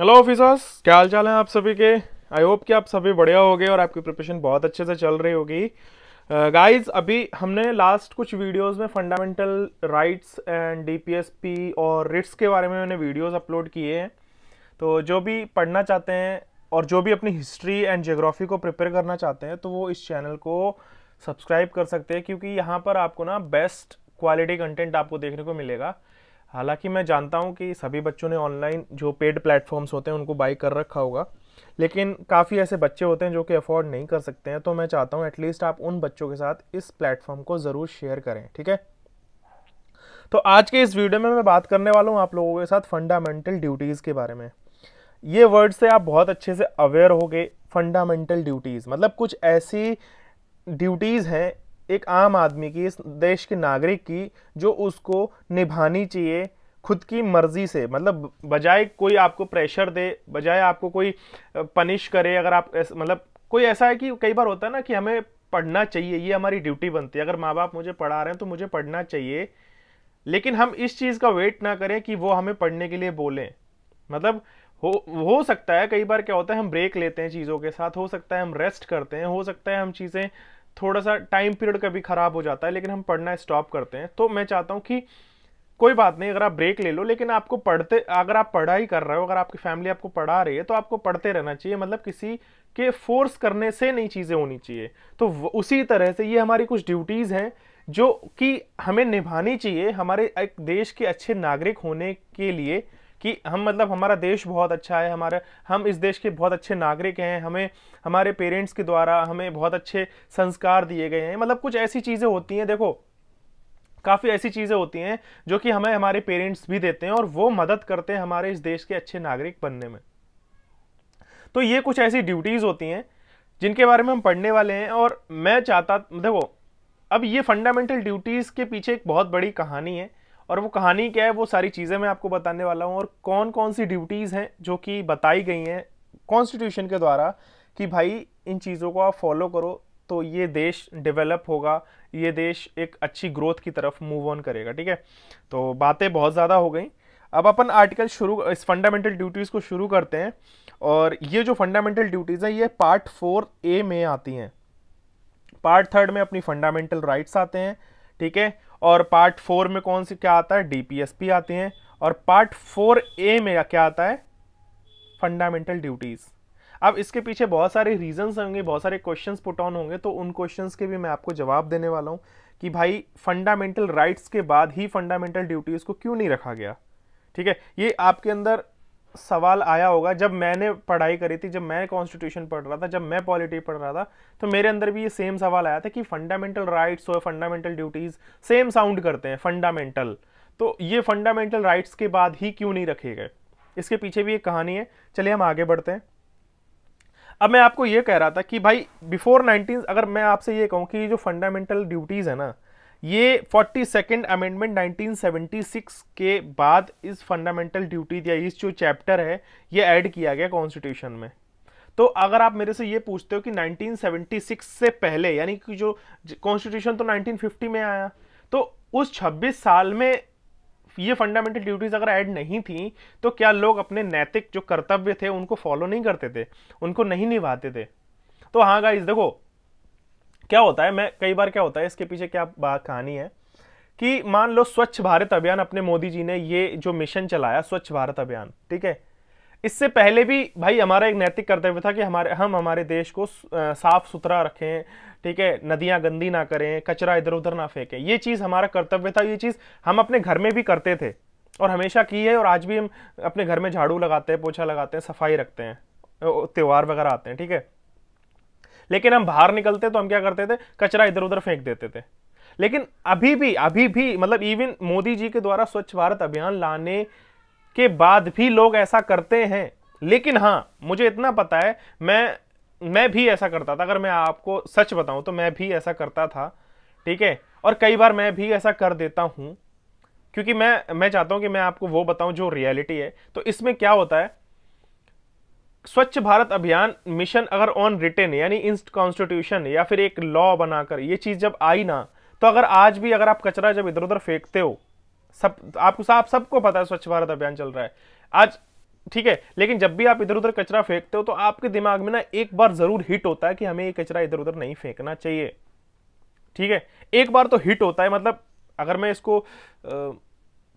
hello officers क्या हाल चाल है आप सभी के आई होप कि आप सभी बढ़िया हो गए और आपकी प्रिपरेशन बहुत अच्छे से चल रही होगी गाइस uh, अभी हमने लास्ट कुछ वीडियोस में फंडामेंटल राइट्स एंड डीपीएसपी और रिट्स के बारे में मैंने वीडियोस अपलोड किए हैं तो जो भी पढ़ना चाहते हैं और जो भी अपनी हिस्ट्री एंड जोग्राफी को प्रिपेयर करना चाहते हैं तो वो इस चैनल को सब्सक्राइब कर सकते हैं क्योंकि यहाँ पर आपको ना बेस्ट क्वालिटी कंटेंट आपको देखने को मिलेगा हालांकि मैं जानता हूँ कि सभी बच्चों ने ऑनलाइन जो पेड प्लेटफॉर्म्स होते हैं उनको बाई कर रखा होगा लेकिन काफ़ी ऐसे बच्चे होते हैं जो कि अफोर्ड नहीं कर सकते हैं तो मैं चाहता हूँ एटलीस्ट आप उन बच्चों के साथ इस प्लेटफॉर्म को ज़रूर शेयर करें ठीक है तो आज के इस वीडियो में मैं बात करने वाला हूँ आप लोगों के साथ फंडामेंटल ड्यूटीज़ के बारे में ये वर्ड से आप बहुत अच्छे से अवेयर हो गए फंडामेंटल ड्यूटीज़ मतलब कुछ ऐसी ड्यूटीज़ हैं एक आम आदमी की इस देश के नागरिक की जो उसको निभानी चाहिए खुद की मर्ज़ी से मतलब बजाय कोई आपको प्रेशर दे बजाय आपको कोई पनिश करे अगर आप मतलब कोई ऐसा है कि कई बार होता है ना कि हमें पढ़ना चाहिए ये हमारी ड्यूटी बनती है अगर माँ बाप मुझे पढ़ा रहे हैं तो मुझे पढ़ना चाहिए लेकिन हम इस चीज़ का वेट ना करें कि वो हमें पढ़ने के लिए बोलें मतलब हो हो सकता है कई बार क्या होता है हम ब्रेक लेते हैं चीज़ों के साथ हो सकता है हम रेस्ट करते हैं हो सकता है हम चीज़ें थोड़ा सा टाइम पीरियड कभी ख़राब हो जाता है लेकिन हम पढ़ना स्टॉप करते हैं तो मैं चाहता हूँ कि कोई बात नहीं अगर आप ब्रेक ले लो लेकिन आपको पढ़ते अगर आप पढ़ाई कर रहे हो अगर आपकी फैमिली आपको पढ़ा रही है तो आपको पढ़ते रहना चाहिए मतलब किसी के फोर्स करने से नई चीज़ें होनी चाहिए तो उसी तरह से ये हमारी कुछ ड्यूटीज़ हैं जो कि हमें निभानी चाहिए हमारे एक देश के अच्छे नागरिक होने के लिए कि हम मतलब हमारा देश बहुत अच्छा है हमारा हम इस देश के बहुत अच्छे नागरिक हैं हमें हमारे पेरेंट्स के द्वारा हमें बहुत अच्छे संस्कार दिए गए हैं मतलब कुछ ऐसी चीज़ें होती हैं देखो काफ़ी ऐसी चीज़ें होती हैं जो कि हमें हमारे पेरेंट्स भी देते हैं और वो मदद करते हैं हमारे इस देश के अच्छे नागरिक बनने में तो ये कुछ ऐसी ड्यूटीज़ होती हैं जिनके बारे में हम पढ़ने वाले हैं और मैं चाहता देखो अब ये फंडामेंटल ड्यूटीज़ के पीछे एक बहुत बड़ी कहानी है और वो कहानी क्या है वो सारी चीज़ें मैं आपको बताने वाला हूँ और कौन कौन सी ड्यूटीज़ हैं जो कि बताई गई हैं कॉन्स्टिट्यूशन के द्वारा कि भाई इन चीज़ों को आप फॉलो करो तो ये देश डेवलप होगा ये देश एक अच्छी ग्रोथ की तरफ मूव ऑन करेगा ठीक है तो बातें बहुत ज़्यादा हो गई अब अपन आर्टिकल शुरू इस फंडामेंटल ड्यूटीज़ को शुरू करते हैं और ये जो फंडामेंटल ड्यूटीज़ हैं ये पार्ट फोर ए में आती हैं पार्ट थर्ड में अपनी फंडामेंटल राइट्स आते हैं ठीक है और पार्ट फोर में कौन सी क्या आता है डीपीएसपी आते हैं और पार्ट फोर ए में क्या आता है फंडामेंटल ड्यूटीज़ अब इसके पीछे बहुत सारे रीजंस होंगे बहुत सारे क्वेश्चंस पुट ऑन होंगे तो उन क्वेश्चंस के भी मैं आपको जवाब देने वाला हूँ कि भाई फंडामेंटल राइट्स के बाद ही फंडामेंटल ड्यूटीज़ को क्यों नहीं रखा गया ठीक है ये आपके अंदर सवाल आया होगा जब मैंने पढ़ाई करी थी जब मैं कॉन्स्टिट्यूशन पढ़ रहा था जब मैं पॉलिटी पढ़ रहा था तो मेरे अंदर भी ये सेम सवाल आया था कि फंडामेंटल राइट्स और फंडामेंटल ड्यूटीज़ सेम साउंड करते हैं फंडामेंटल तो ये फंडामेंटल राइट्स के बाद ही क्यों नहीं रखे गए इसके पीछे भी एक कहानी है चलिए हम आगे बढ़ते हैं अब मैं आपको ये कह रहा था कि भाई बिफोर नाइनटीन अगर मैं आपसे ये कहूँ कि जो फंडामेंटल ड्यूटीज़ है ना ये फोर्टी सेकेंड अमेंडमेंट 1976 के बाद इस फंडामेंटल ड्यूटी या इस जो चैप्टर है ये ऐड किया गया कॉन्स्टिट्यूशन में तो अगर आप मेरे से ये पूछते हो कि 1976 से पहले यानी कि जो कॉन्स्टिट्यूशन तो 1950 में आया तो उस 26 साल में ये फंडामेंटल ड्यूटीज़ अगर ऐड नहीं थी तो क्या लोग अपने नैतिक जो कर्तव्य थे उनको फॉलो नहीं करते थे उनको नहीं निभाते थे तो हाँ गाइज देखो क्या होता है मैं कई बार क्या होता है इसके पीछे क्या बात कहानी है कि मान लो स्वच्छ भारत अभियान अपने मोदी जी ने ये जो मिशन चलाया स्वच्छ भारत अभियान ठीक है इससे पहले भी भाई हमारा एक नैतिक कर्तव्य था कि हमारे हम हमारे देश को साफ सुथरा रखें ठीक है नदियां गंदी ना करें कचरा इधर उधर ना फेंकें ये चीज़ हमारा कर्तव्य था ये चीज़ हम अपने घर में भी करते थे और हमेशा की है और आज भी हम अपने घर में झाड़ू लगाते हैं पोछा लगाते हैं सफाई रखते हैं त्यौहार वगैरह आते हैं ठीक है लेकिन हम बाहर निकलते तो हम क्या करते थे कचरा इधर उधर फेंक देते थे लेकिन अभी भी अभी भी मतलब इवन मोदी जी के द्वारा स्वच्छ भारत अभियान लाने के बाद भी लोग ऐसा करते हैं लेकिन हाँ मुझे इतना पता है मैं मैं भी ऐसा करता था अगर मैं आपको सच बताऊं तो मैं भी ऐसा करता था ठीक है और कई बार मैं भी ऐसा कर देता हूं क्योंकि मैं मैं चाहता हूं कि मैं आपको वो बताऊं जो रियलिटी है तो इसमें क्या होता है स्वच्छ भारत अभियान मिशन अगर ऑन रिटेन यानी इंस्ट कॉन्स्टिट्यूशन या फिर एक लॉ बनाकर ये चीज़ जब आई ना तो अगर आज भी अगर आप कचरा जब इधर उधर फेंकते हो सब आपको आप सबको पता है स्वच्छ भारत अभियान चल रहा है आज ठीक है लेकिन जब भी आप इधर उधर कचरा फेंकते हो तो आपके दिमाग में ना एक बार ज़रूर हिट होता है कि हमें ये कचरा इधर उधर नहीं फेंकना चाहिए ठीक है एक बार तो हिट होता है मतलब अगर मैं इसको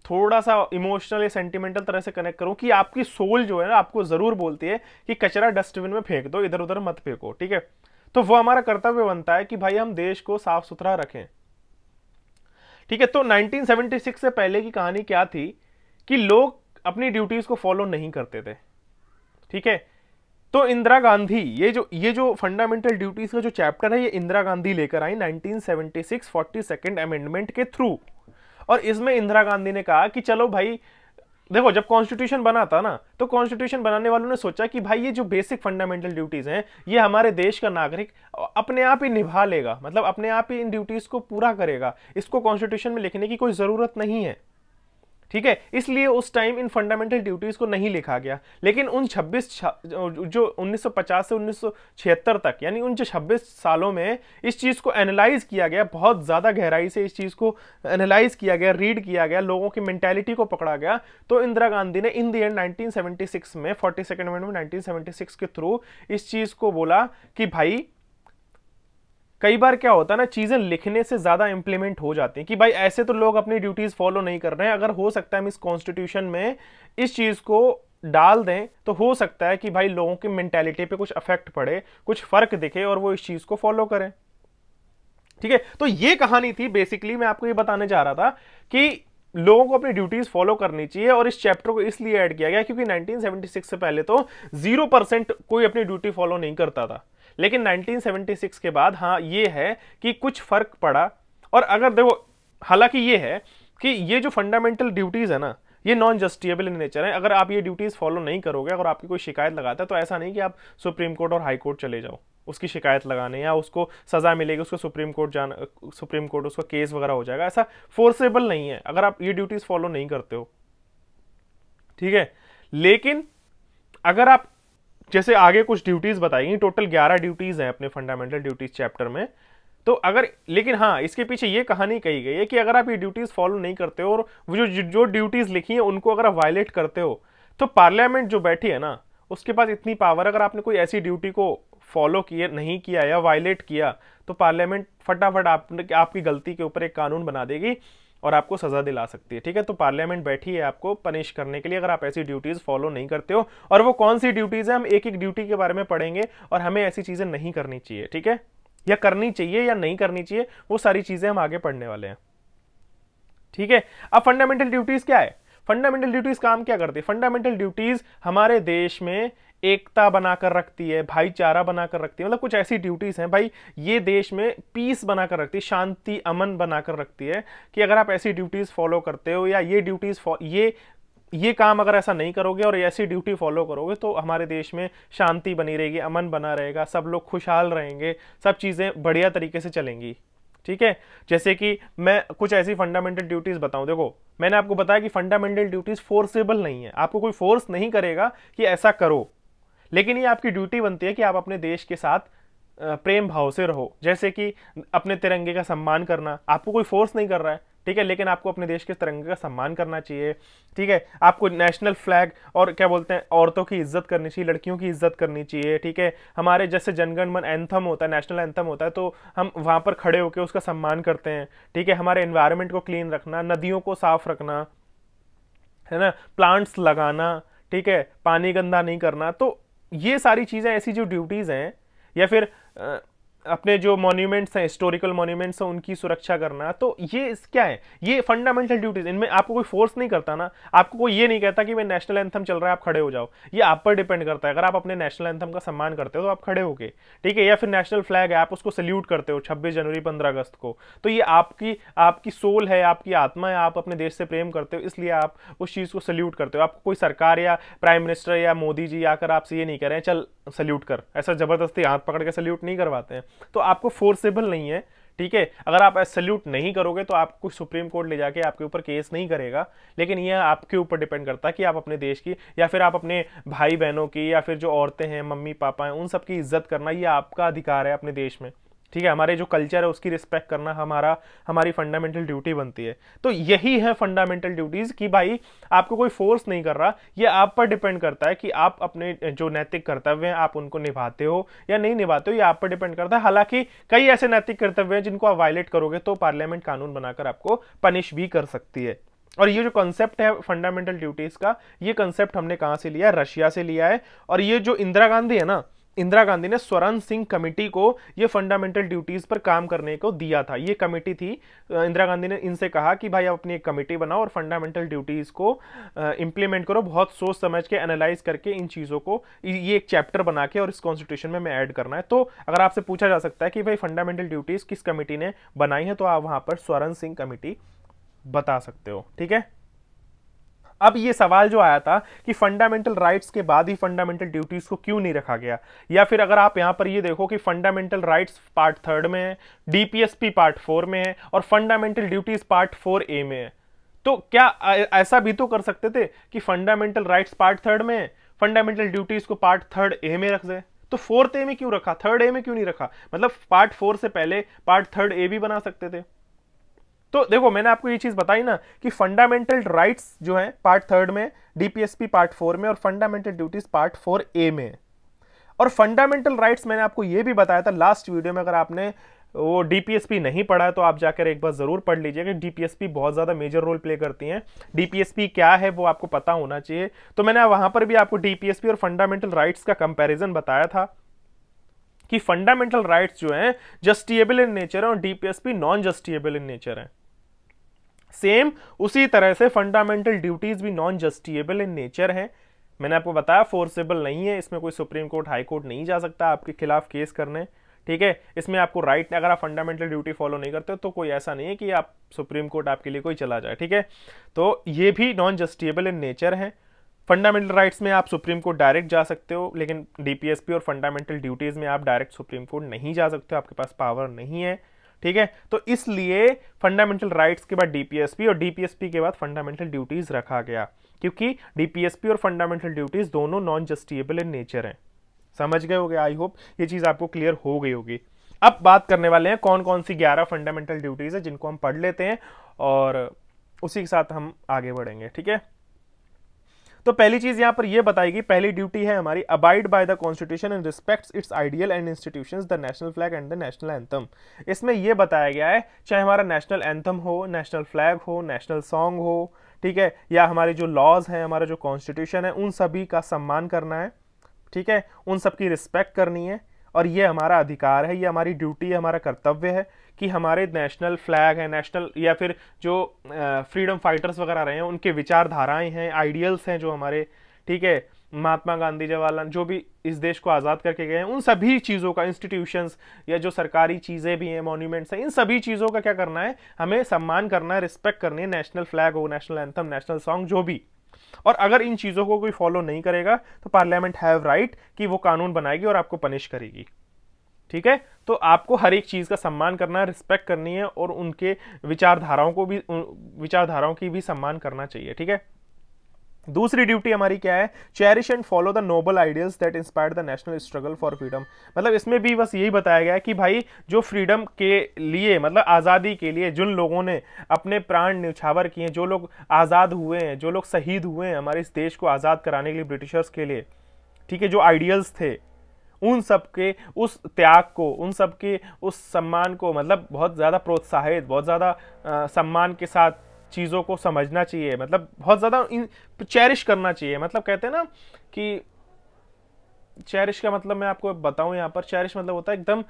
थोड़ा सा इमोशनल या सेंटिमेंटल तरह से कनेक्ट करूं कि आपकी सोल जो है ना आपको ज़रूर बोलती है कि कचरा डस्टबिन में फेंक दो इधर उधर मत फेंको ठीक है तो वो हमारा कर्तव्य बनता है कि भाई हम देश को साफ सुथरा रखें ठीक है तो 1976 से पहले की कहानी क्या थी कि लोग अपनी ड्यूटीज को फॉलो नहीं करते थे ठीक है तो इंदिरा गांधी ये जो ये जो फंडामेंटल ड्यूटीज का जो चैप्टर है ये इंदिरा गांधी लेकर आई 1976 सेवेंटी सिक्स अमेंडमेंट के थ्रू और इसमें इंदिरा गांधी ने कहा कि चलो भाई देखो जब कॉन्स्टिट्यूशन बना था ना तो कॉन्स्टिट्यूशन बनाने वालों ने सोचा कि भाई ये जो बेसिक फंडामेंटल ड्यूटीज हैं ये हमारे देश का नागरिक अपने आप ही निभा लेगा मतलब अपने आप ही इन ड्यूटीज को पूरा करेगा इसको कॉन्स्टिट्यूशन में लिखने की कोई जरूरत नहीं है ठीक है इसलिए उस टाइम इन फंडामेंटल ड्यूटीज़ को नहीं लिखा गया लेकिन उन 26 जो 1950 से 1976 तक यानी उन जो 26 सालों में इस चीज़ को एनालाइज किया गया बहुत ज़्यादा गहराई से इस चीज़ को एनालाइज किया गया रीड किया गया लोगों की मैंटेलिटी को पकड़ा गया तो इंदिरा गांधी ने इन दी एंड नाइनटीन में फोर्टी सेकेंड में 1976 के थ्रू इस चीज़ को बोला कि भाई कई बार क्या होता है ना चीज़ें लिखने से ज़्यादा इम्प्लीमेंट हो जाती हैं कि भाई ऐसे तो लोग अपनी ड्यूटीज़ फॉलो नहीं कर रहे हैं अगर हो सकता है हम इस कॉन्स्टिट्यूशन में इस चीज़ को डाल दें तो हो सकता है कि भाई लोगों की मैंटेलिटी पे कुछ अफेक्ट पड़े कुछ फ़र्क दिखे और वो इस चीज़ को फॉलो करें ठीक है तो ये कहानी थी बेसिकली मैं आपको ये बताने जा रहा था कि लोगों को अपनी ड्यूटीज़ फॉलो करनी चाहिए और इस चैप्टर को इसलिए ऐड किया गया क्योंकि 1976 से पहले तो जीरो परसेंट कोई अपनी ड्यूटी फॉलो नहीं करता था लेकिन 1976 के बाद हाँ ये है कि कुछ फर्क पड़ा और अगर देखो हालांकि ये है कि ये जो फंडामेंटल ड्यूटीज़ है ना ये नॉन जस्टिएबल इन नेचर है अगर आप ये ड्यूटीज़ फॉलो नहीं करोगे अगर आपकी कोई शिकायत लगाता है तो ऐसा नहीं कि आप सुप्रीम कोर्ट और हाई कोर्ट चले जाओ उसकी शिकायत लगाने या उसको सज़ा मिलेगी उसको सुप्रीम कोर्ट जाना सुप्रीम कोर्ट उसका केस वगैरह हो जाएगा ऐसा फोर्सेबल नहीं है अगर आप ये ड्यूटीज़ फॉलो नहीं करते हो ठीक है लेकिन अगर आप जैसे आगे कुछ ड्यूटीज़ बताएंगी टोटल ग्यारह ड्यूटीज़ हैं अपने फंडामेंटल ड्यूटीज़ चैप्टर में तो अगर लेकिन हाँ इसके पीछे ये कहानी कही गई है कि अगर आप ये ड्यूटीज़ फॉलो नहीं करते हो और वो जो जो ड्यूटीज़ लिखी हैं उनको अगर आप वायलेट करते हो तो पार्लियामेंट जो बैठी है ना उसके पास इतनी पावर अगर आपने कोई ऐसी ड्यूटी को फॉलो किए नहीं किया या वायलेट किया तो पार्लियामेंट फटाफट आप, आपकी गलती के ऊपर एक कानून बना देगी और आपको सज़ा दिला सकती है ठीक है तो पार्लियामेंट बैठी है आपको पनिश करने के लिए अगर आप ऐसी ड्यूटीज़ फॉलो नहीं करते हो और वो कौन सी ड्यूटीज़ है हम एक एक ड्यूटी के बारे में पढ़ेंगे और हमें ऐसी चीज़ें नहीं करनी चाहिए ठीक है या करनी चाहिए या नहीं करनी चाहिए वो सारी चीज़ें हम आगे पढ़ने वाले हैं ठीक है अब फंडामेंटल ड्यूटीज़ क्या है फंडामेंटल ड्यूटीज़ काम क्या करती है फंडामेंटल ड्यूटीज़ हमारे देश में एकता बनाकर रखती है भाईचारा बनाकर रखती है मतलब कुछ ऐसी ड्यूटीज़ हैं भाई ये देश में पीस बनाकर रखती है शांति अमन बनाकर रखती है कि अगर आप ऐसी ड्यूटीज़ फॉलो करते हो या ये ड्यूटीज़ ये ये काम अगर ऐसा नहीं करोगे और ऐसी ड्यूटी फॉलो करोगे तो हमारे देश में शांति बनी रहेगी अमन बना रहेगा सब लोग खुशहाल रहेंगे सब चीज़ें बढ़िया तरीके से चलेंगी ठीक है जैसे कि मैं कुछ ऐसी फंडामेंटल ड्यूटीज़ बताऊं देखो मैंने आपको बताया कि फंडामेंटल ड्यूटीज़ फोर्सेबल नहीं है आपको कोई फोर्स नहीं करेगा कि ऐसा करो लेकिन ये आपकी ड्यूटी बनती है कि आप अपने देश के साथ प्रेम भाव से रहो जैसे कि अपने तिरंगे का सम्मान करना आपको कोई फोर्स नहीं कर रहा है ठीक है लेकिन आपको अपने देश के तिरंगे का सम्मान करना चाहिए ठीक है आपको नेशनल फ्लैग और क्या बोलते हैं औरतों की इज्जत करनी चाहिए लड़कियों की इज्जत करनी चाहिए ठीक है हमारे जैसे जनगण मन एंथम होता है नेशनल एंथम होता है तो हम वहाँ पर खड़े होकर उसका सम्मान करते हैं ठीक है हमारे इन्वायरमेंट को क्लीन रखना नदियों को साफ रखना है ना प्लांट्स लगाना ठीक है पानी गंदा नहीं करना तो ये सारी चीज़ें ऐसी जो ड्यूटीज़ हैं या फिर अपने जो मॉन्यूमेंट्स हैं हिस्टोरिकल मॉन्यूमेंट्स हैं उनकी सुरक्षा करना तो ये क्या है ये फंडामेंटल ड्यूटीज इनमें आपको कोई फोर्स नहीं करता ना आपको कोई ये नहीं कहता कि भाई नेशनल एंथम चल रहा है आप खड़े हो जाओ ये आप पर डिपेंड करता है अगर आप अपने नेशनल एंथम का सम्मान करते हो तो आप खड़े हो गए ठीक है या फिर नेशनल फ्लैग है आप उसको सल्यूट करते हो छब्बीस जनवरी पंद्रह अगस्त को तो ये आपकी आपकी सोल है आपकी आत्मा है आप अपने देश से प्रेम करते हो इसलिए आप उस चीज़ को सल्यूट करते हो आपको कोई सरकार या प्राइम मिनिस्टर या मोदी जी आकर आपसे ये नहीं कह रहे हैं चल सल्यूट कर ऐसा ज़बरदस्ती हाथ पकड़ के सल्यूट नहीं करवाते हैं तो आपको फोर्सेबल नहीं है ठीक है अगर आप सल्यूट नहीं करोगे तो आपको सुप्रीम कोर्ट ले जाके आपके ऊपर केस नहीं करेगा लेकिन यह आपके ऊपर डिपेंड करता है कि आप अपने देश की या फिर आप अपने भाई बहनों की या फिर जो औरतें हैं मम्मी पापा हैं उन सबकी इज्जत करना यह आपका अधिकार है अपने देश में ठीक है हमारे जो कल्चर है उसकी रिस्पेक्ट करना हमारा हमारी फंडामेंटल ड्यूटी बनती है तो यही है फंडामेंटल ड्यूटीज़ कि भाई आपको कोई फोर्स नहीं कर रहा ये आप पर डिपेंड करता है कि आप अपने जो नैतिक कर्तव्य हैं आप उनको निभाते हो या नहीं निभाते हो ये आप पर डिपेंड करता है हालांकि कई ऐसे नैतिक कर्तव्य हैं जिनको आप वायलेट करोगे तो पार्लियामेंट कानून बनाकर आपको पनिश भी कर सकती है और ये जो कॉन्सेप्ट है फंडामेंटल ड्यूटीज़ का ये कॉन्सेप्ट हमने कहाँ से लिया रशिया से लिया है और ये जो इंदिरा गांधी है ना इंदिरा गांधी ने स्वर्ण सिंह कमेटी को ये फंडामेंटल ड्यूटीज पर काम करने को दिया था ये कमेटी थी इंदिरा गांधी ने इनसे कहा कि भाई आप अपनी एक कमेटी बनाओ और फंडामेंटल ड्यूटीज को इंप्लीमेंट करो बहुत सोच समझ के एनालाइज करके इन चीज़ों को ये एक चैप्टर बना के और इस कॉन्स्टिट्यूशन में मैं ऐड करना है तो अगर आपसे पूछा जा सकता है कि भाई फंडामेंटल ड्यूटीज किस कमेटी ने बनाई है तो आप वहाँ पर स्वर्ण सिंह कमेटी बता सकते हो ठीक है अब ये सवाल जो आया था कि फंडामेंटल राइट्स के बाद ही फंडामेंटल ड्यूटीज को क्यों नहीं रखा गया या फिर अगर आप यहां पर ये देखो कि फंडामेंटल राइट्स पार्ट थर्ड में है डीपीएसपी पार्ट फोर में है और fundamental duties part four A में है तो क्या ऐसा भी तो कर सकते थे कि फंडामेंटल राइट्स पार्ट थर्ड में फंडामेंटल ड्यूटीज को पार्ट थर्ड ए में रख दे तो फोर्थ ए में क्यों रखा थर्ड ए में क्यों नहीं रखा मतलब पार्ट फोर से पहले पार्ट थर्ड ए भी बना सकते थे तो देखो मैंने आपको ये चीज़ बताई ना कि फंडामेंटल राइट्स जो है पार्ट थर्ड में डीपीएसपी पार्ट फोर में और fundamental duties part four A में और फंडामेंटल राइट्स मैंने आपको ये भी बताया था लास्ट वीडियो में अगर आपने वो डीपीएसपी नहीं पढ़ा है तो आप जाकर एक बार ज़रूर पढ़ लीजिए कि डीपीएसपी बहुत ज़्यादा मेजर रोल प्ले करती हैं डीपीएसपी क्या है वो आपको पता होना चाहिए तो मैंने वहां पर भी आपको डीपीएसपी और फंडामेंटल राइट्स का कंपैरिजन बताया था कि फंडामेंटल राइट्स जो हैं जस्टिएबल इन नेचर है और DPSP non justiciable in nature है सेम उसी तरह से फंडामेंटल ड्यूटीज भी नॉन जस्टिएबल इन नेचर हैं मैंने आपको बताया फोर्सेबल नहीं है इसमें कोई सुप्रीम कोर्ट हाई कोर्ट नहीं जा सकता आपके खिलाफ केस करने ठीक है इसमें आपको राइट right, अगर आप फंडामेंटल ड्यूटी फॉलो नहीं करते तो कोई ऐसा नहीं है कि आप सुप्रीम कोर्ट आपके लिए कोई चला जाए ठीक है तो ये भी नॉन जस्टिएबल इन नेचर है फंडामेंटल राइट्स में आप सुप्रीम कोर्ट डायरेक्ट जा सकते हो लेकिन डीपीएसपी और फंडामेंटल ड्यूटीज़ में आप डायरेक्ट सुप्रीम कोर्ट नहीं जा सकते हो आपके पास पावर नहीं है ठीक है तो इसलिए फंडामेंटल राइट्स के बाद डीपीएसपी और डीपीएसपी के बाद फंडामेंटल ड्यूटीज रखा गया क्योंकि डीपीएसपी और फंडामेंटल ड्यूटीज दोनों नॉन जस्टिएबल इन नेचर हैं समझ गए गए आई होप ये चीज आपको क्लियर हो गई होगी अब बात करने वाले हैं कौन कौन सी ग्यारह फंडामेंटल ड्यूटीज है जिनको हम पढ़ लेते हैं और उसी के साथ हम आगे बढ़ेंगे ठीक है तो पहली चीज यहाँ पर यह बताएगी पहली ड्यूटी है हमारी abide by the constitution and respects its ideal and institution the national flag and the national anthem इसमें यह बताया गया है चाहे हमारा नेशनल एंथम हो नेशनल फ्लैग हो नेशनल सॉन्ग हो ठीक है या हमारे जो लॉज हैं हमारा जो कॉन्स्टिट्यूशन है उन सभी का सम्मान करना है ठीक है उन सबकी रिस्पेक्ट करनी है और ये हमारा अधिकार है ये हमारी ड्यूटी है हमारा कर्तव्य है कि हमारे नेशनल फ्लैग है नेशनल या फिर जो फ्रीडम फाइटर्स वगैरह रहे हैं उनके विचारधाराएं हैं आइडियल्स हैं जो हमारे ठीक है महात्मा गांधी जवाहरलाल जो भी इस देश को आज़ाद करके गए हैं उन सभी चीज़ों का इंस्टीट्यूशंस या जो सरकारी चीज़ें भी हैं मॉन्यूमेंट्स हैं इन सभी चीज़ों का क्या करना है हमें सम्मान करना है रिस्पेक्ट करनी है नेशनल फ्लैग हो नेशनल एंथम नेशनल सॉन्ग जो भी और अगर इन चीज़ों को कोई फॉलो नहीं करेगा तो पार्लियामेंट हैव राइट कि वो कानून बनाएगी और आपको पनिश करेगी ठीक है तो आपको हर एक चीज़ का सम्मान करना रिस्पेक्ट करनी है और उनके विचारधाराओं को भी विचारधाराओं की भी सम्मान करना चाहिए ठीक है दूसरी ड्यूटी हमारी क्या है cherish and follow the noble ideals that inspire the national struggle for freedom मतलब इसमें भी बस यही बताया गया है कि भाई जो फ्रीडम के लिए मतलब आज़ादी के लिए जिन लोगों ने अपने प्राण न्यौछावर किए जो लोग आज़ाद हुए हैं जो लोग शहीद हुए हैं हमारे इस देश को आज़ाद कराने के लिए ब्रिटिशर्स के लिए ठीक है जो आइडियल्स थे उन सब के उस त्याग को उन सब के उस सम्मान को मतलब बहुत ज़्यादा प्रोत्साहित बहुत ज़्यादा सम्मान के साथ चीज़ों को समझना चाहिए मतलब बहुत ज़्यादा इन चेरिश करना चाहिए मतलब कहते हैं ना कि चेरिश का मतलब मैं आपको बताऊं यहाँ पर चेरिश मतलब होता है एकदम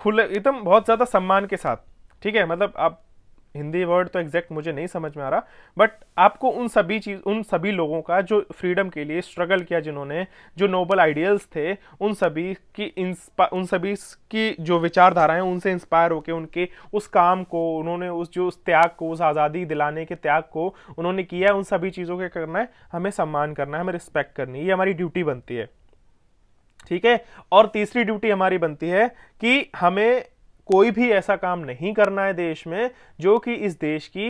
खुले एकदम बहुत ज़्यादा सम्मान के साथ ठीक है मतलब आप हिंदी वर्ड तो एग्जैक्ट मुझे नहीं समझ में आ रहा बट आपको उन सभी चीज़ उन सभी लोगों का जो फ्रीडम के लिए स्ट्रगल किया जिन्होंने जो नोबल आइडियल्स थे उन सभी की उन सभी की जो विचारधाराएं उनसे इंस्पायर होकर उनके उस काम को उन्होंने उस जो उस त्याग को उस आज़ादी दिलाने के त्याग को उन्होंने किया उन सभी चीज़ों के करना है हमें सम्मान करना है हमें रिस्पेक्ट करनी है ये हमारी ड्यूटी बनती है ठीक है और तीसरी ड्यूटी हमारी बनती है कि हमें कोई भी ऐसा काम नहीं करना है देश में जो कि इस देश की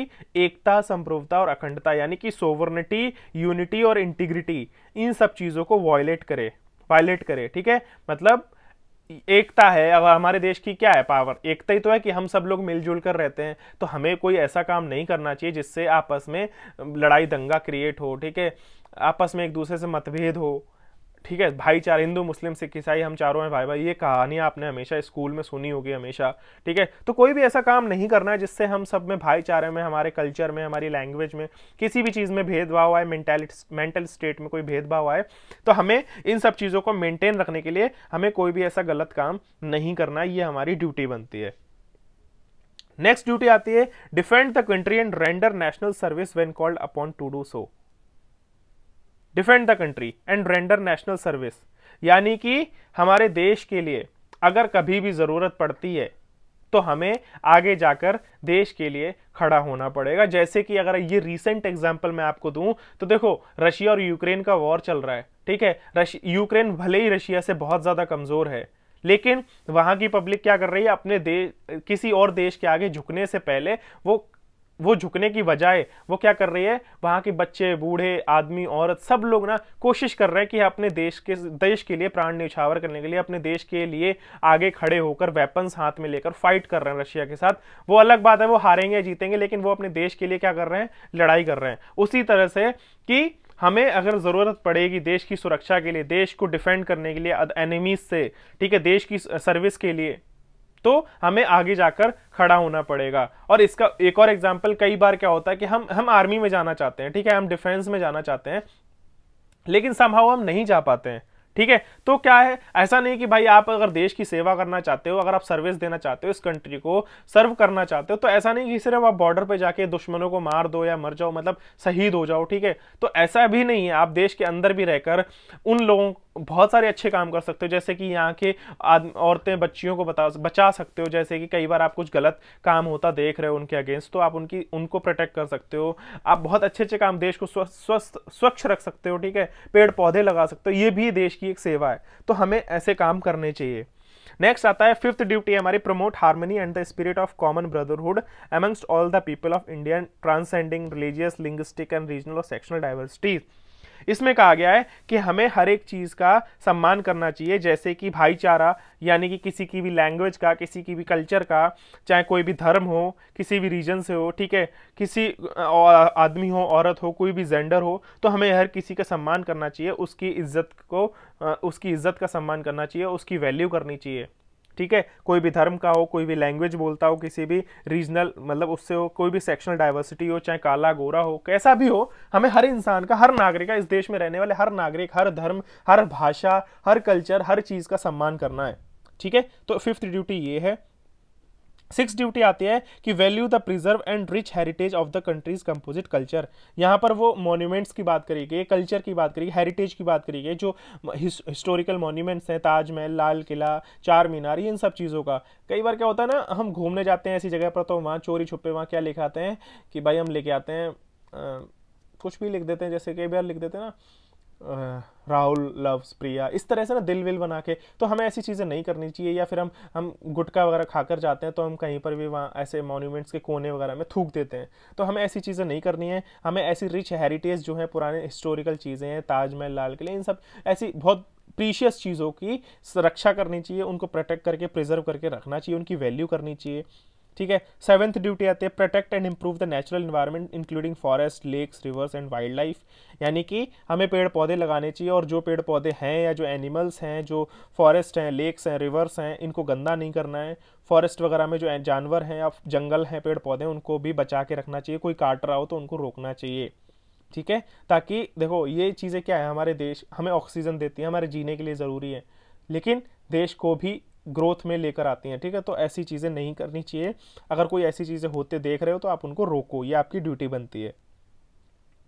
एकता संप्रभुता और अखंडता यानी कि सोवर्निटी यूनिटी और इंटीग्रिटी इन सब चीज़ों को वॉयलेट करे वायलेट करे ठीक है मतलब एकता है अब हमारे देश की क्या है पावर एकता ही तो है कि हम सब लोग मिलजुल कर रहते हैं तो हमें कोई ऐसा काम नहीं करना चाहिए जिससे आपस में लड़ाई दंगा क्रिएट हो ठीक है आपस में एक दूसरे से मतभेद हो ठीक है भाईचारा हिंदू मुस्लिम सिख ईसाई हम चारों हैं भाई भाई ये कहानी आपने हमेशा स्कूल में सुनी होगी हमेशा ठीक है तो कोई भी ऐसा काम नहीं करना है जिससे हम सब में भाईचारे में हमारे कल्चर में हमारी लैंग्वेज में किसी भी चीज़ में भेदभाव आए मेंटेलिटी मेंटल स्टेट में कोई भेदभाव आए तो हमें इन सब चीज़ों को मेनटेन रखने के लिए हमें कोई भी ऐसा गलत काम नहीं करना ये हमारी ड्यूटी बनती है नेक्स्ट ड्यूटी आती है defend the country and render national service when called upon to do so defend the country and render national service यानी कि हमारे देश के लिए अगर कभी भी ज़रूरत पड़ती है तो हमें आगे जाकर देश के लिए खड़ा होना पड़ेगा जैसे कि अगर ये रिसेंट एग्जाम्पल मैं आपको दूं तो देखो रशिया और यूक्रेन का वॉर चल रहा है ठीक है यूक्रेन भले ही रशिया से बहुत ज़्यादा कमज़ोर है लेकिन वहाँ की पब्लिक क्या कर रही है अपने देश किसी और देश के आगे झुकने से पहले वो वो झुकने की बजाय वो क्या कर रही है वहाँ के बच्चे बूढ़े आदमी औरत सब लोग ना कोशिश कर रहे हैं कि अपने देश के देश के लिए प्राण निछावर करने के लिए अपने देश के लिए आगे खड़े होकर वेपन्स हाथ में लेकर फाइट कर रहे हैं रशिया के साथ वो अलग बात है वो हारेंगे जीतेंगे लेकिन वो अपने देश के लिए क्या कर रहे हैं लड़ाई कर रहे हैं उसी तरह से कि हमें अगर ज़रूरत पड़ेगी देश की सुरक्षा के लिए देश को डिफेंड करने के लिए एनिमीज से ठीक है देश की सर्विस के लिए तो हमें आगे जाकर खड़ा होना पड़ेगा और इसका एक और एग्जाम्पल कई बार क्या होता है कि हम हम आर्मी में जाना चाहते हैं ठीक है हम डिफेंस में जाना चाहते हैं लेकिन संभव हम नहीं जा पाते हैं ठीक है तो क्या है ऐसा नहीं कि भाई आप अगर देश की सेवा करना चाहते हो अगर आप सर्विस देना चाहते हो इस कंट्री को सर्व करना चाहते हो तो ऐसा नहीं कि सिर्फ आप बॉर्डर पे जाके दुश्मनों को मार दो या मर जाओ मतलब शहीद हो जाओ ठीक है तो ऐसा भी नहीं है आप देश के अंदर भी रहकर उन लोगों बहुत सारे अच्छे काम कर सकते हो जैसे कि यहाँ के औरतें बच्चियों को बता बचा सकते हो जैसे कि कई बार आप कुछ गलत काम होता देख रहे हो उनके अगेंस्ट तो आप उनकी उनको प्रोटेक्ट कर सकते हो आप बहुत अच्छे अच्छे काम देश को स्वस्थ स्वच्छ रख सकते हो ठीक है पेड़ पौधे लगा सकते हो ये भी देश की एक सेवा है तो हमें ऐसे काम करने चाहिए नेक्स्ट आता है फिफ्थ ड्यूटी हमारी promote harmony and the spirit of common brotherhood amongst all the people of Indian transcending religious linguistic and regional और सेक्शनल डाइवर्सिटीज़ इसमें कहा गया है कि हमें हर एक चीज़ का सम्मान करना चाहिए जैसे कि भाईचारा यानी कि किसी की भी लैंग्वेज का किसी की भी कल्चर का चाहे कोई भी धर्म हो किसी भी रीजन से हो ठीक है किसी आदमी हो औरत हो कोई भी जेंडर हो तो हमें हर किसी का सम्मान करना चाहिए उसकी इज्जत को उसकी इज्जत का सम्मान करना चाहिए उसकी वैल्यू करनी चाहिए ठीक है कोई भी धर्म का हो कोई भी लैंग्वेज बोलता हो किसी भी रीजनल मतलब उससे हो कोई भी सेक्शनल डाइवर्सिटी हो चाहे काला गोरा हो कैसा भी हो हमें हर इंसान का हर नागरिक का इस देश में रहने वाले हर नागरिक हर धर्म हर भाषा हर कल्चर हर चीज़ का सम्मान करना है ठीक है तो फिफ्थ ड्यूटी ये है सिक्स ड्यूटी आती है कि value the preserve and rich heritage of the country's composite culture यहाँ पर वो मोन्यूमेंट्स की बात करी गई कल्चर की बात करी हेरिटेज की बात करी गई जो हिस्टोरिकल मोन्यूमेंट्स हैं ताजमहल लाल किला चार मीनार इन सब चीज़ों का कई बार क्या होता है ना हम घूमने जाते हैं ऐसी जगह पर तो वहाँ चोरी छुपे वहाँ क्या लिखाते हैं कि भाई हम लेके आते हैं आ, कुछ भी लिख देते हैं जैसे कई बार लिख देते हैं ना राहुल लव्स प्रिया इस तरह से ना दिल विल बना के तो हमें ऐसी चीज़ें नहीं करनी चाहिए या फिर हम हम गुटखा वगैरह खाकर जाते हैं तो हम कहीं पर भी वहाँ ऐसे मॉन्यूमेंट्स के कोने वगैरह में थूक देते हैं तो हमें ऐसी चीज़ें नहीं करनी है हमें ऐसी रिच हेरिटेज जो है पुराने हिस्टोरिकल चीज़ें हैं ताजमहल लाल किले इन सब ऐसी बहुत प्रीशियस चीज़ों की रक्षा करनी चाहिए उनको प्रोटेक्ट करके प्रिजर्व करके रखना चाहिए उनकी वैल्यू करनी चाहिए ठीक है सेवन्थ ड्यूटी आती है protect and improve the natural environment including forest lakes rivers and wild life यानी कि हमें पेड़ पौधे लगाने चाहिए और जो पेड़ पौधे हैं या जो एनिमल्स हैं जो फॉरेस्ट हैं लेक्स हैं रिवर्स हैं इनको गंदा नहीं करना है फॉरेस्ट वगैरह में जो जानवर हैं या जंगल हैं पेड़ पौधे उनको भी बचा के रखना चाहिए कोई काट रहा हो तो उनको रोकना चाहिए ठीक है ताकि देखो ये चीज़ें क्या है हमारे देश हमें ऑक्सीजन देती है हमारे जीने के लिए ज़रूरी है लेकिन देश को भी ग्रोथ में लेकर आती हैं ठीक है तो ऐसी चीज़ें नहीं करनी चाहिए अगर कोई ऐसी चीज़ें होते देख रहे हो तो आप उनको रोको ये आपकी ड्यूटी बनती है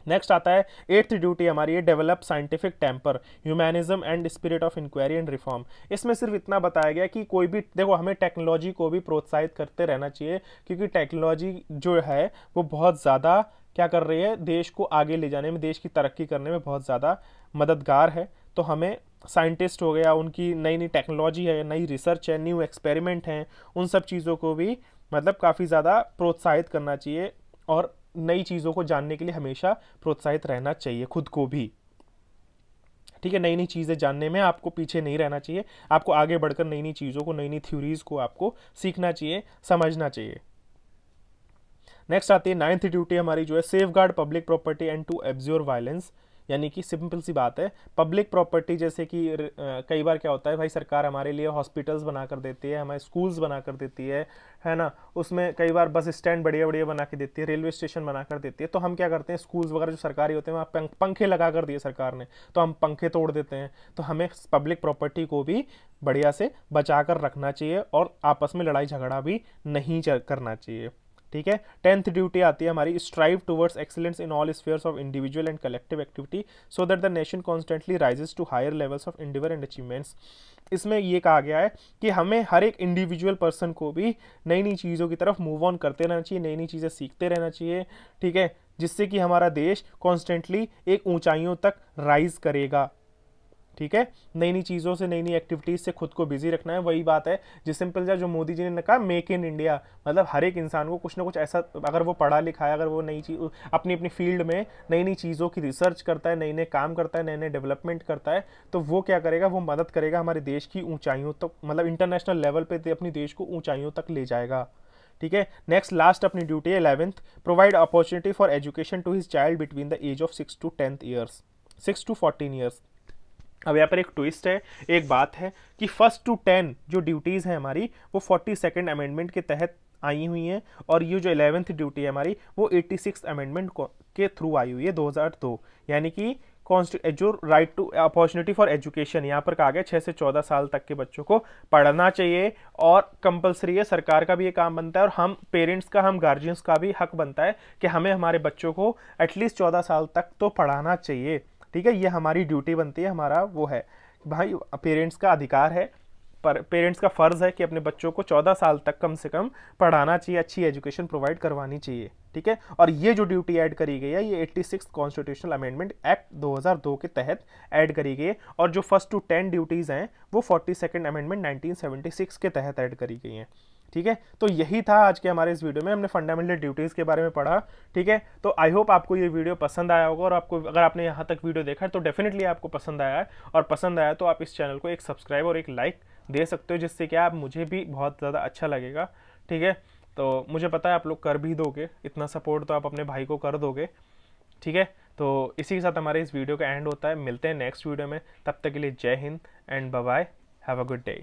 नेक्स्ट आता है एट्थ ड्यूटी हमारी है develop scientific temper humanism and spirit of inquiry and reform इसमें सिर्फ इतना बताया गया कि कोई भी देखो हमें टेक्नोलॉजी को भी प्रोत्साहित करते रहना चाहिए क्योंकि टेक्नोलॉजी जो है वो बहुत ज़्यादा क्या कर रही है देश को आगे ले जाने में देश की तरक्की करने में बहुत ज़्यादा मददगार है तो हमें साइंटिस्ट हो गया उनकी नई नई टेक्नोलॉजी है नई रिसर्च है न्यू एक्सपेरिमेंट हैं उन सब चीज़ों को भी मतलब काफ़ी ज़्यादा प्रोत्साहित करना चाहिए और नई चीज़ों को जानने के लिए हमेशा प्रोत्साहित रहना चाहिए खुद को भी ठीक है नई नई चीज़ें जानने में आपको पीछे नहीं रहना चाहिए आपको आगे बढ़कर नई नई चीज़ों को नई नई थ्योरीज़ को आपको सीखना चाहिए समझना चाहिए नेक्स्ट आती है नाइन्थ ड्यूटी हमारी जो है safe guard public property and to abjure violence यानी कि सिंपल सी बात है पब्लिक प्रॉपर्टी जैसे कि कई बार क्या होता है भाई सरकार हमारे लिए हॉस्पिटल्स बना कर देती है हमारे स्कूल्स बना कर देती है है ना उसमें कई बार बस स्टैंड बढ़िया बढ़िया बना के देती है रेलवे स्टेशन बना कर देती है तो हम क्या करते हैं स्कूल्स वगैरह जो सरकारी होते हैं वहाँ पंखे लगा कर दिए सरकार ने तो हम पंखे तोड़ देते हैं तो हमें पब्लिक प्रॉपर्टी को भी बढ़िया से बचा कर रखना चाहिए और आपस में लड़ाई झगड़ा भी नहीं करना चाहिए ठीक है टेंथ ड्यूटी आती है हमारी strive towards excellence in all spheres of individual and collective activity so that the nation constantly rises to higher levels of endeavour and achievements इसमें ये कहा गया है कि हमें हर एक इंडिविजुअल पर्सन को भी नई नई चीज़ों की तरफ मूव ऑन करते रहना चाहिए नई नई चीज़ें सीखते रहना चाहिए ठीक है जिससे कि हमारा देश कॉन्स्टेंटली एक ऊंचाइयों तक राइज करेगा ठीक है नई नई चीज़ों से नई नई एक्टिविटीज़ से खुद को बिजी रखना है वही बात है जिस सिंपल जो मोदी जी ने कहा मेक इन इंडिया मतलब हर एक इंसान को कुछ ना कुछ ऐसा अगर वो पढ़ा लिखा है अगर वो नई चीज अपनी अपनी फील्ड में नई नई चीज़ों की रिसर्च करता है नए नए काम करता है नए नए डेवलपमेंट करता है तो वो क्या करेगा वो मदद करेगा हमारे देश की ऊँचाइयों तक मतलब इंटरनेशनल लेवल पर अपनी देश को ऊंचाइयों तक ले जाएगा ठीक है नेक्स्ट लास्ट अपनी ड्यूटी है eleventh provide opportunity for education to his child between the age of six to tenth years six to fourteen years अब यहाँ पर एक ट्विस्ट है एक बात है कि फर्स्ट टू टेन जो ड्यूटीज़ हैं हमारी वो फोर्टी सेकेंड अमेंडमेंट के तहत आई हुई हैं और ये जो एलेवेंथ ड्यूटी है हमारी वो एट्टी सिक्स अमेंडमेंट के थ्रू आई हुई है दो हज़ार दो यानी कि जो right to opportunity for education यहाँ पर कहा गया छः से चौदह साल तक के बच्चों को पढ़ना चाहिए और कंपलसरी है सरकार का भी ये काम बनता है और हम पेरेंट्स का हम गार्जियंस का भी हक बनता है कि हमें हमारे बच्चों को एटलीस्ट चौदह साल तक तो पढ़ाना चाहिए ठीक है ये हमारी ड्यूटी बनती है हमारा वो है भाई पेरेंट्स का अधिकार है पर पेरेंट्स का फ़र्ज़ है कि अपने बच्चों को 14 साल तक कम से कम पढ़ाना चाहिए अच्छी एजुकेशन प्रोवाइड करवानी चाहिए ठीक है और ये जो ड्यूटी ऐड करी गई है ये 86 कॉन्स्टिट्यूशनल अमेंडमेंट एक्ट 2002 के तहत ऐड करी गई है और जो फर्स्ट टू टेन ड्यूटीज़ हैं वो फोर्टी सेकेंड अमेंडमेंट नाइनटीन के तहत ऐड करी गई हैं ठीक है तो यही था आज के हमारे इस वीडियो में हमने फंडामेंटल ड्यूटीज़ के बारे में पढ़ा ठीक है तो आई होप आपको ये वीडियो पसंद आया होगा और आपको अगर आपने यहाँ तक वीडियो देखा है तो डेफिनेटली आपको पसंद आया है और पसंद आया तो आप इस चैनल को एक सब्सक्राइब और एक लाइक दे सकते हो जिससे कि आप मुझे भी बहुत ज़्यादा अच्छा लगेगा ठीक है तो मुझे पता है आप लोग कर भी दोगे इतना सपोर्ट तो आप अपने भाई को कर दोगे ठीक है तो इसी के साथ हमारे इस वीडियो का एंड होता है मिलते हैं नेक्स्ट वीडियो में तब तक के लिए Jai Hind and bye have a good day